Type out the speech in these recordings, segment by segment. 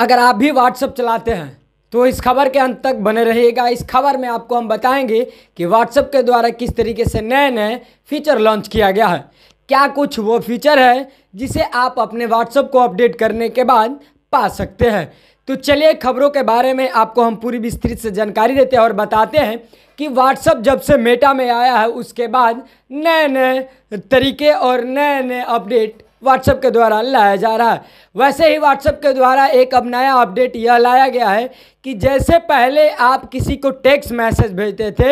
अगर आप भी व्हाट्सअप चलाते हैं तो इस खबर के अंत तक बने रहिएगा इस खबर में आपको हम बताएंगे कि व्हाट्सअप के द्वारा किस तरीके से नए नए फीचर लॉन्च किया गया है क्या कुछ वो फीचर है जिसे आप अपने व्हाट्सअप को अपडेट करने के बाद पा सकते हैं तो चलिए खबरों के बारे में आपको हम पूरी विस्तृत से जानकारी देते हैं और बताते हैं कि व्हाट्सअप जब से मेटा में आया है उसके बाद नए नए तरीके और नए नए अपडेट व्हाट्सएप के द्वारा लाया जा रहा है वैसे ही व्हाट्सएप के द्वारा एक अब नया अपडेट यह लाया गया है कि जैसे पहले आप किसी को टेक्स्ट मैसेज भेजते थे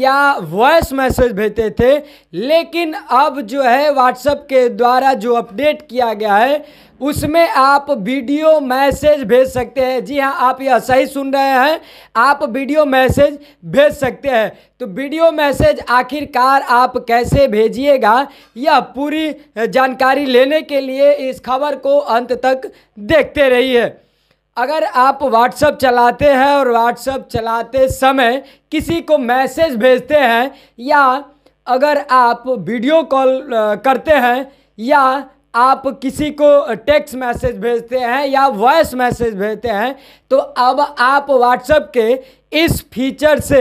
या वॉइस मैसेज भेजते थे लेकिन अब जो है व्हाट्सएप के द्वारा जो अपडेट किया गया है उसमें आप वीडियो मैसेज भेज सकते हैं जी हाँ आप यह सही सुन रहे हैं आप वीडियो मैसेज भेज सकते हैं तो वीडियो मैसेज आखिरकार आप कैसे भेजिएगा यह पूरी जानकारी लेने के लिए इस खबर को अंत तक देखते रहिए अगर आप व्हाट्सअप चलाते हैं और व्हाट्सअप चलाते समय किसी को मैसेज भेजते हैं या अगर आप वीडियो कॉल करते हैं या आप किसी को टेक्स्ट मैसेज भेजते हैं या वॉइस मैसेज भेजते हैं तो अब आप व्हाट्सएप के इस फीचर से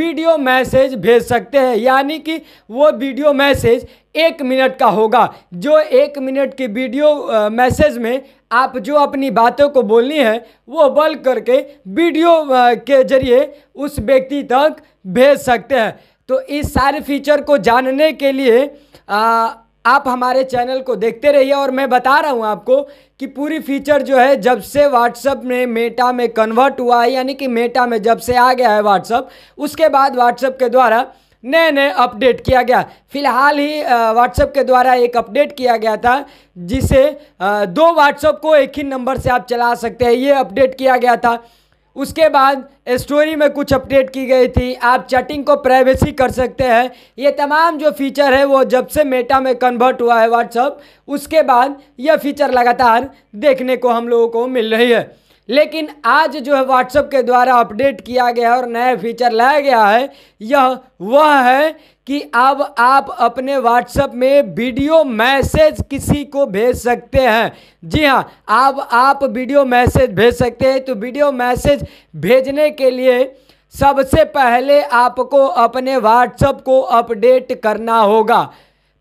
वीडियो मैसेज भेज सकते हैं यानी कि वो वीडियो मैसेज एक मिनट का होगा जो एक मिनट की वीडियो मैसेज में आप जो अपनी बातों को बोलनी है वो बल करके वीडियो के जरिए उस व्यक्ति तक भेज सकते हैं तो इस सारे फीचर को जानने के लिए आ, आप हमारे चैनल को देखते रहिए और मैं बता रहा हूँ आपको कि पूरी फीचर जो है जब से व्हाट्सअप में मेटा में कन्वर्ट हुआ है यानी कि मेटा में जब से आ गया है व्हाट्सअप उसके बाद व्हाट्सअप के द्वारा नए नए अपडेट किया गया फिलहाल ही व्हाट्सएप के द्वारा एक अपडेट किया गया था जिसे दो व्हाट्सएप को एक ही नंबर से आप चला सकते हैं ये अपडेट किया गया था उसके बाद स्टोरी में कुछ अपडेट की गई थी आप चैटिंग को प्राइवेसी कर सकते हैं ये तमाम जो फीचर है वो जब से मेटा में कन्वर्ट हुआ है व्हाट्सअप उसके बाद यह फीचर लगातार देखने को हम लोगों को मिल रही है लेकिन आज जो है व्हाट्सएप के द्वारा अपडेट किया गया है और नया फीचर लाया गया है यह वह है कि अब आप अपने व्हाट्सएप में वीडियो मैसेज किसी को भेज सकते हैं जी हाँ अब आप वीडियो मैसेज भेज सकते हैं तो वीडियो मैसेज भेजने के लिए सबसे पहले आपको अपने व्हाट्सएप को अपडेट करना होगा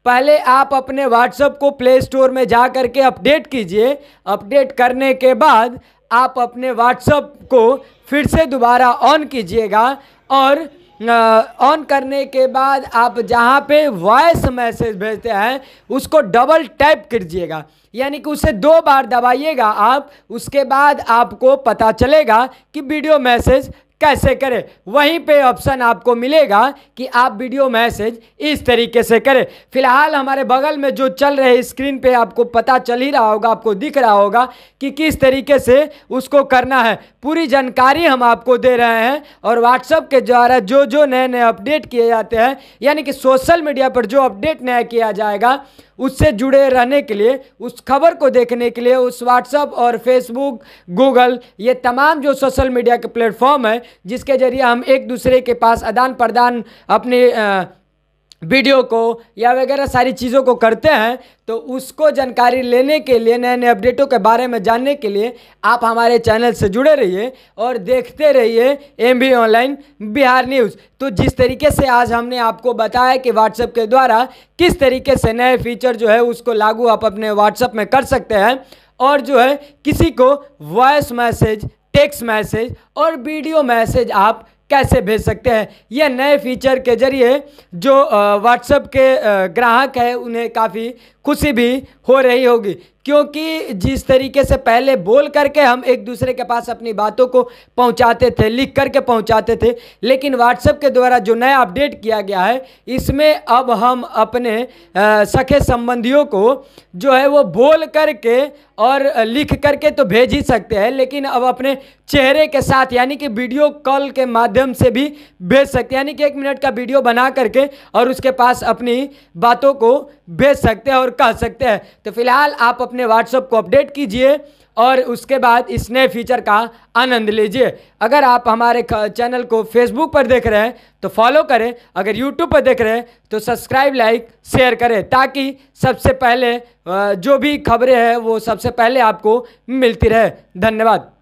पहले आप अपने व्हाट्सएप को प्ले स्टोर में जा कर के अपडेट कीजिए अपडेट करने के बाद आप अपने व्हाट्सअप को फिर से दोबारा ऑन कीजिएगा और ऑन करने के बाद आप जहाँ पे वॉइस मैसेज भेजते हैं उसको डबल टैप कीजिएगा यानी कि उसे दो बार दबाइएगा आप उसके बाद आपको पता चलेगा कि वीडियो मैसेज कैसे करें वहीं पे ऑप्शन आपको मिलेगा कि आप वीडियो मैसेज इस तरीके से करें फिलहाल हमारे बगल में जो चल रहे स्क्रीन पे आपको पता चल ही रहा होगा आपको दिख रहा होगा कि किस तरीके से उसको करना है पूरी जानकारी हम आपको दे रहे हैं और व्हाट्सअप के द्वारा जो जो नए नए अपडेट किए जाते हैं यानी कि सोशल मीडिया पर जो अपडेट नया किया जाएगा उससे जुड़े रहने के लिए उस खबर को देखने के लिए उस व्हाट्सअप और फेसबुक गूगल ये तमाम जो सोशल मीडिया के प्लेटफॉर्म है जिसके ज़रिए हम एक दूसरे के पास आदान प्रदान अपने आ, वीडियो को या वगैरह सारी चीज़ों को करते हैं तो उसको जानकारी लेने के लिए नए नए अपडेटों के बारे में जानने के लिए आप हमारे चैनल से जुड़े रहिए और देखते रहिए M B online Bihar news तो जिस तरीके से आज हमने आपको बताया कि व्हाट्सएप के द्वारा किस तरीके से नए फीचर जो है उसको लागू आप अपने व्हाट्सएप में कर सकते हैं और जो है किसी को वॉइस मैसेज टेक्स्ट मैसेज और वीडियो मैसेज आप कैसे भेज सकते हैं यह नए फीचर के ज़रिए जो व्हाट्सएप के ग्राहक है उन्हें काफ़ी खुशी भी हो रही होगी क्योंकि जिस तरीके से पहले बोल करके हम एक दूसरे के पास अपनी बातों को पहुंचाते थे लिख करके पहुंचाते थे लेकिन व्हाट्सएप के द्वारा जो नया अपडेट किया गया है इसमें अब हम अपने सखे संबंधियों को जो है वो बोल करके और लिख करके तो भेज ही सकते हैं लेकिन अब अपने चेहरे के साथ यानी कि वीडियो कॉल के माध्यम से भी भेज सकते यानी कि एक मिनट का वीडियो बना करके और उसके पास अपनी बातों को भेज सकते हैं और कह सकते हैं तो फिलहाल आप अपने व्हाट्सअप को अपडेट कीजिए और उसके बाद इस नए फीचर का आनंद लीजिए अगर आप हमारे चैनल को फेसबुक पर देख रहे हैं तो फॉलो करें अगर यूट्यूब पर देख रहे हैं तो सब्सक्राइब लाइक शेयर करें ताकि सबसे पहले जो भी खबरें हैं वो सबसे पहले आपको मिलती रहे धन्यवाद